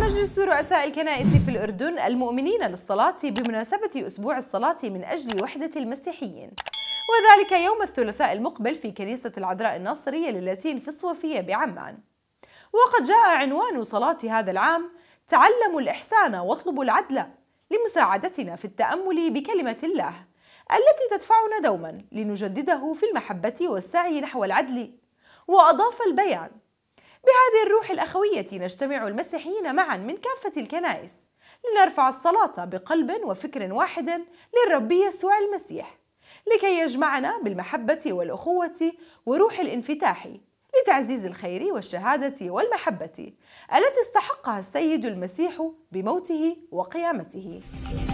مجلس رؤساء الكنائس في الأردن المؤمنين للصلاة بمناسبة أسبوع الصلاة من أجل وحدة المسيحيين وذلك يوم الثلاثاء المقبل في كنيسة العذراء الناصرية للاتين في الصوفية بعمان وقد جاء عنوان صلاة هذا العام تعلموا الإحسان واطلبوا العدل لمساعدتنا في التأمل بكلمة الله التي تدفعنا دوما لنجدده في المحبة والسعي نحو العدل وأضاف البيان بهذه الروح الأخوية نجتمع المسيحيين معا من كافة الكنائس لنرفع الصلاة بقلب وفكر واحد للرب يسوع المسيح لكي يجمعنا بالمحبة والأخوة وروح الانفتاح لتعزيز الخير والشهادة والمحبة التي استحقها السيد المسيح بموته وقيامته.